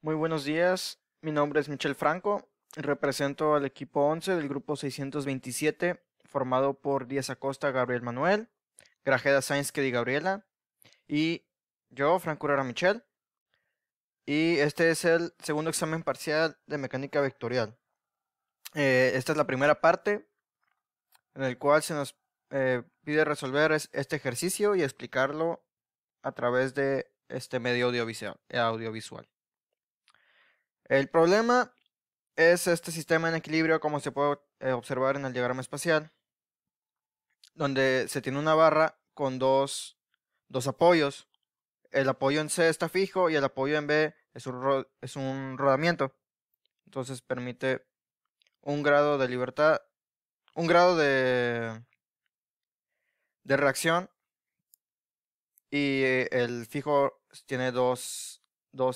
Muy buenos días, mi nombre es Michel Franco, represento al equipo 11 del grupo 627, formado por Díaz Acosta, Gabriel Manuel, Grajeda Sainz, Kedi Gabriela y yo, Franco Herrera Michel. Y este es el segundo examen parcial de mecánica vectorial. Eh, esta es la primera parte en el cual se nos eh, pide resolver este ejercicio y explicarlo a través de este medio audiovisual. El problema es este sistema en equilibrio como se puede eh, observar en el diagrama espacial, donde se tiene una barra con dos, apoyos. El apoyo en C está fijo y el apoyo en B es un, es un rodamiento. Entonces permite un grado de libertad, un grado de, de reacción y eh, el fijo tiene dos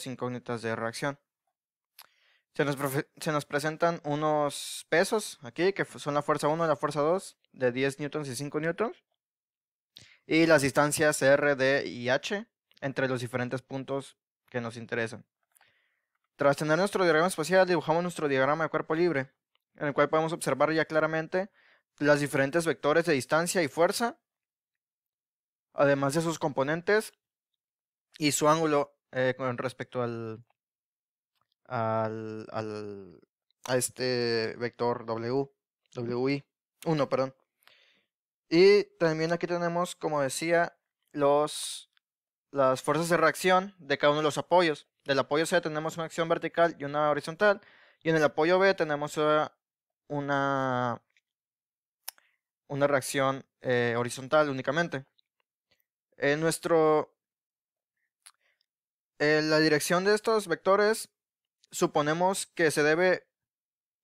incógnitas de reacción. Se nos, presentan unos pesos aquí, que son la fuerza 1 y la fuerza 2, de 10 newtons y 5 newtons. Y las distancias R, D y H entre los diferentes puntos que nos interesan. Tras tener nuestro diagrama espacial, dibujamos nuestro diagrama de cuerpo libre, en el cual podemos observar ya claramente los diferentes vectores de distancia y fuerza, además de sus componentes y su ángulo eh, con respecto al, a este vector W, WI, 1, perdón. Y también aquí tenemos, como decía, los, las fuerzas de reacción de cada uno de los apoyos. Del apoyo C tenemos una acción vertical y una horizontal. Y en el apoyo B tenemos una, una reacción eh, horizontal únicamente. En nuestro, en eh, la dirección de estos vectores suponemos que se debe,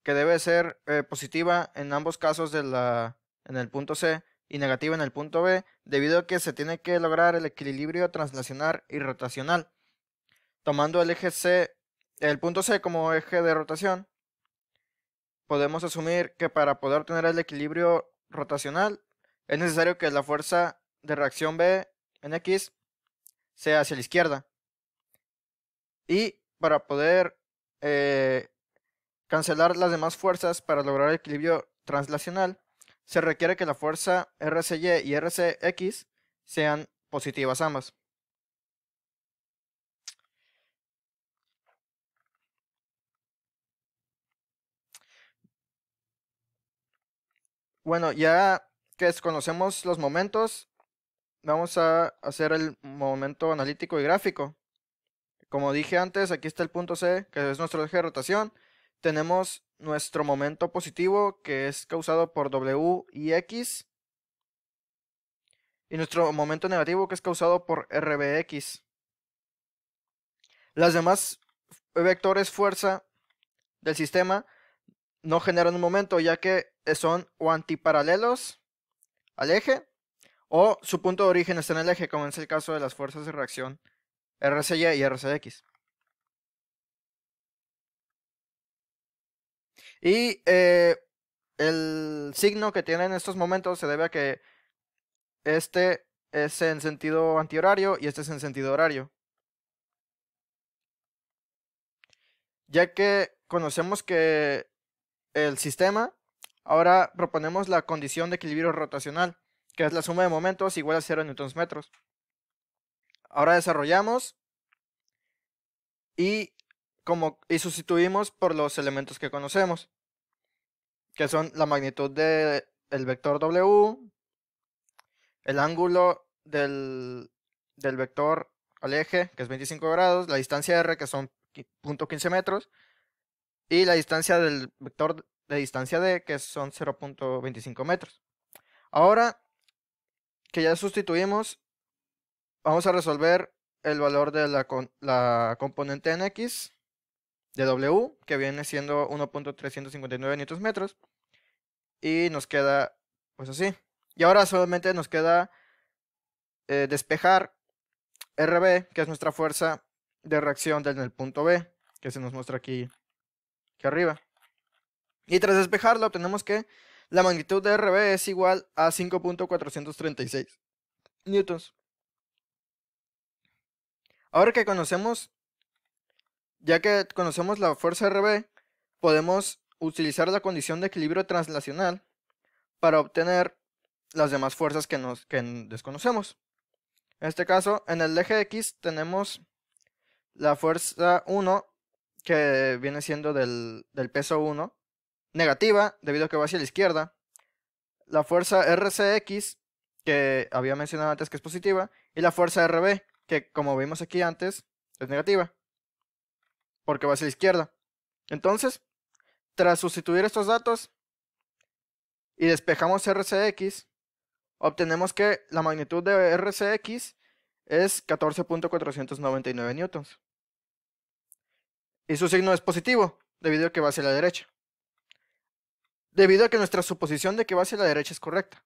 que debe ser eh, positiva en ambos casos de la, en el punto C y negativa en el punto B, debido a que se tiene que lograr el equilibrio translacional y rotacional. Tomando el eje C, el punto C como eje de rotación, podemos asumir que para poder tener el equilibrio rotacional es necesario que la fuerza de reacción B en X sea hacia la izquierda. Y para poder eh, cancelar las demás fuerzas para lograr el equilibrio translacional, se requiere que la fuerza RCY y RCX sean positivas ambas. Bueno, ya que desconocemos los momentos, vamos a hacer el momento analítico y gráfico. Como dije antes, aquí está el punto C, que es nuestro eje de rotación. Tenemos nuestro momento positivo, que es causado por W y X. Y nuestro momento negativo, que es causado por RBX. Las demás vectores fuerza del sistema no generan un momento, ya que son o antiparalelos al eje, o su punto de origen está en el eje, como es el caso de las fuerzas de reacción RCY y RCX. Y eh, el signo que tiene en estos momentos se debe a que este es en sentido antihorario y este es en sentido horario. Ya que conocemos que el sistema, ahora proponemos la condición de equilibrio rotacional, que es la suma de momentos igual a 0 newtons metros ahora desarrollamos y, como, sustituimos por los elementos que conocemos, que son la magnitud del vector W, el ángulo del, del vector al eje, que es 25 grados, la distancia R, que son 0.15 metros, y la distancia del vector de distancia D, que son 0.25 metros. Ahora que ya sustituimos vamos a resolver el valor de la, componente en X de W, que viene siendo 1.359 Nm. Y nos queda, pues así. Y ahora solamente nos queda eh, despejar RB, que es nuestra fuerza de reacción del punto B, que se nos muestra aquí, arriba. Y tras despejarlo obtenemos que la magnitud de RB es igual a 5.436 newtons. Ahora que conocemos, ya que conocemos la fuerza RB, podemos utilizar la condición de equilibrio translacional para obtener las demás fuerzas que, nos, desconocemos. En este caso, en el eje X tenemos la fuerza 1, que viene siendo del, del peso 1, negativa, debido a que va hacia la izquierda. La fuerza RCX, que había mencionado antes que es positiva, y la fuerza RB, que como vimos aquí antes, es negativa, porque va hacia la izquierda. Entonces, tras sustituir estos datos y despejamos RCX, obtenemos que la magnitud de RCX es 14.499 newtons. Y su signo es positivo, debido a que va hacia la derecha. Debido a que nuestra suposición de que va hacia la derecha es correcta.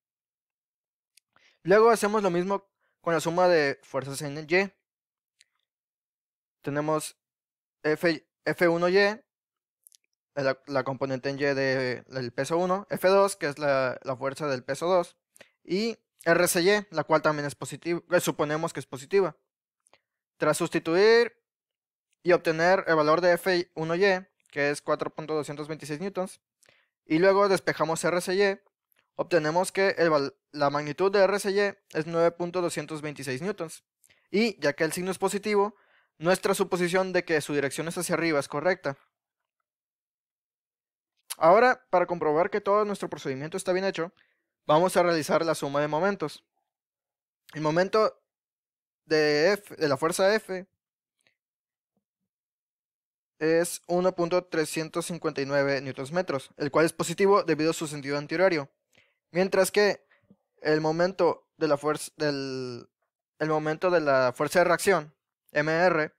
Luego hacemos lo mismo con la suma de fuerzas en Y. Tenemos F, 1 y la, componente en Y del peso 1, F2, que es la, fuerza del peso 2, y RCY, la cual también es positiva, eh, suponemos que es positiva. Tras sustituir y obtener el valor de F1Y, que es 4.226 N, y luego despejamos RCY, obtenemos que la magnitud de RCY es 9.226 newtons. Y ya que el signo es positivo, nuestra suposición de que su dirección es hacia arriba es correcta. Ahora, para comprobar que todo nuestro procedimiento está bien hecho, vamos a realizar la suma de momentos. El momento de, de la fuerza F es 1.359 Nm, el cual es positivo debido a su sentido antihorario. Mientras que el momento de la fuerza el momento de la fuerza de reacción MR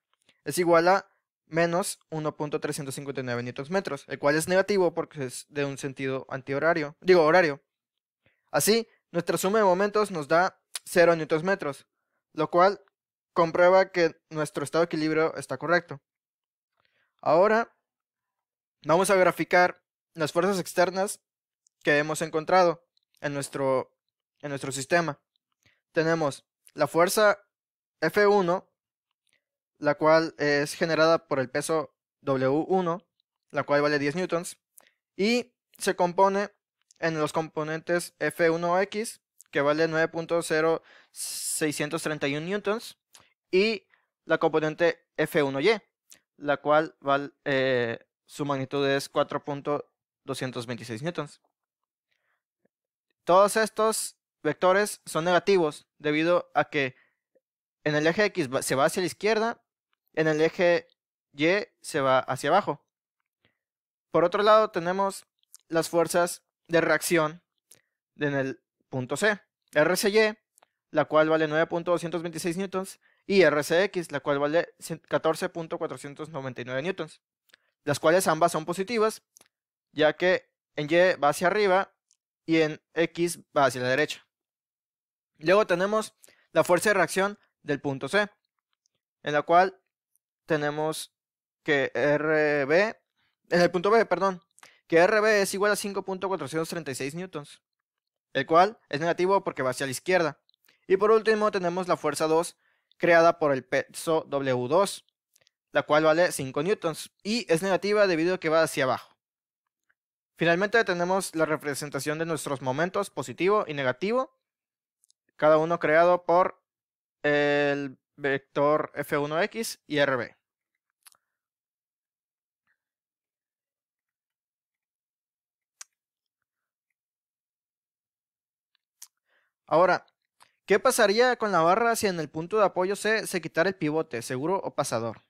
es igual a menos 1.359 Nm, el cual es negativo porque es de un sentido antihorario, digo horario. Así, nuestra suma de momentos nos da 0 Nm, lo cual comprueba que nuestro estado de equilibrio está correcto. Ahora vamos a graficar las fuerzas externas que hemos encontrado en nuestro, en nuestro sistema. Tenemos la fuerza F1, la cual es generada por el peso W1, la cual vale 10 newtons, y se compone en los componentes F1X, que vale 9.0631 newtons, y la componente F1Y, la cual eh, su magnitud es 4.226 newtons. Todos estos vectores son negativos debido a que en el eje X se va hacia la izquierda, en el eje Y se va hacia abajo. Por otro lado tenemos las fuerzas de reacción en el punto C. RCY, la cual vale 9.226 N, y RCX, la cual vale 14.499 newtons, las cuales ambas son positivas, ya que en Y va hacia arriba y en X va hacia la derecha. Luego tenemos la fuerza de reacción del punto C, en la cual tenemos que RB, en el punto B, perdón, que RB es igual a 5.436 newtons, el cual es negativo porque va hacia la izquierda. Y por último tenemos la fuerza 2 creada por el peso W2, la cual vale 5 newtons y es negativa debido a que va hacia abajo. Finalmente tenemos la representación de nuestros momentos positivo y negativo, cada uno creado por el vector F1X y RB. Ahora, ¿qué pasaría con la barra si en el punto de apoyo C se quitara el pivote, seguro o pasador?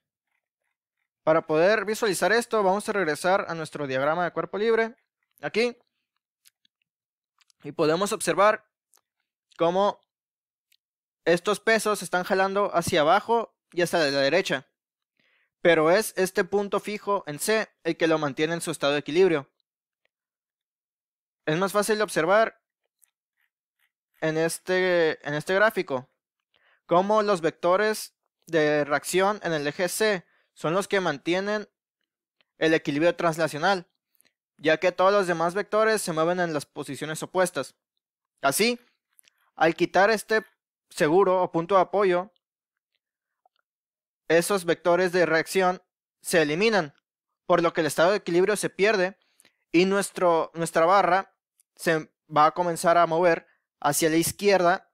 Para poder visualizar esto, vamos a regresar a nuestro diagrama de cuerpo libre, aquí, y podemos observar cómo estos pesos están jalando hacia abajo y hacia la derecha, pero es este punto fijo en C el que lo mantiene en su estado de equilibrio. Es más fácil de observar en este, en este gráfico cómo los vectores de reacción en el eje C son los que mantienen el equilibrio translacional, ya que todos los demás vectores se mueven en las posiciones opuestas. Así, al quitar este seguro o punto de apoyo, esos vectores de reacción se eliminan, por lo que el estado de equilibrio se pierde y nuestro, nuestra barra se va a comenzar a mover hacia la izquierda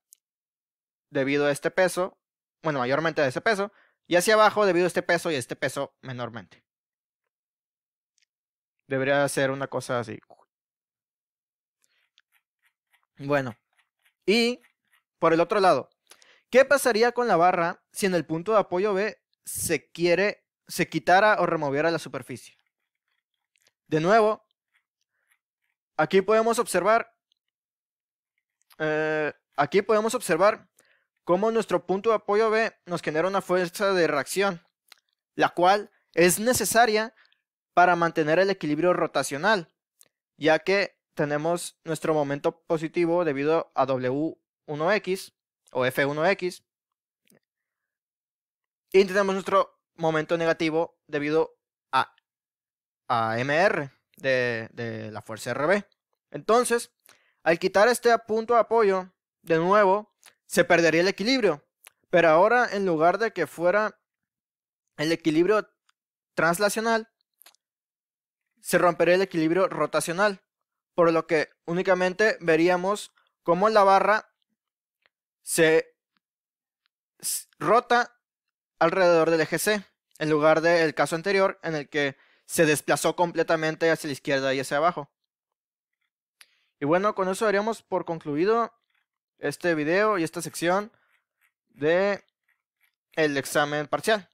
debido a este peso, bueno, mayormente a ese peso, y hacia abajo debido a este peso y a este peso menormente. Debería ser una cosa así. Bueno, y por el otro lado, ¿qué pasaría con la barra si en el punto de apoyo B se quiere se quitara o removiera la superficie? De nuevo, aquí podemos observar eh, aquí podemos observar como nuestro punto de apoyo B nos genera una fuerza de reacción, la cual es necesaria para mantener el equilibrio rotacional, ya que tenemos nuestro momento positivo debido a W1X o F1X, y tenemos nuestro momento negativo debido a, MR de, de la fuerza RB. Entonces, al quitar este punto de apoyo, de nuevo, se perdería el equilibrio. Pero ahora, en lugar de que fuera el equilibrio translacional, se rompería el equilibrio rotacional. Por lo que únicamente veríamos cómo la barra se rota alrededor del eje C, en lugar del caso anterior en el que se desplazó completamente hacia la izquierda y hacia abajo. Y bueno, con eso haríamos por concluido este video y esta sección de el examen parcial.